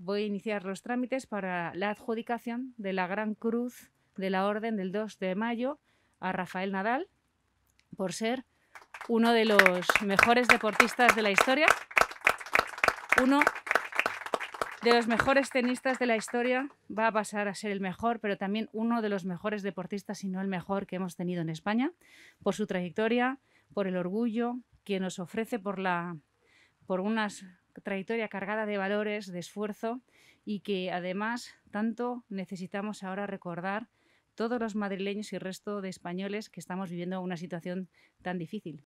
voy a iniciar los trámites para la adjudicación de la Gran Cruz de la Orden del 2 de mayo a Rafael Nadal por ser uno de los mejores deportistas de la historia, uno de los mejores tenistas de la historia, va a pasar a ser el mejor, pero también uno de los mejores deportistas, si no el mejor que hemos tenido en España, por su trayectoria, por el orgullo que nos ofrece por la por unas trayectoria cargada de valores, de esfuerzo y que además tanto necesitamos ahora recordar todos los madrileños y el resto de españoles que estamos viviendo una situación tan difícil.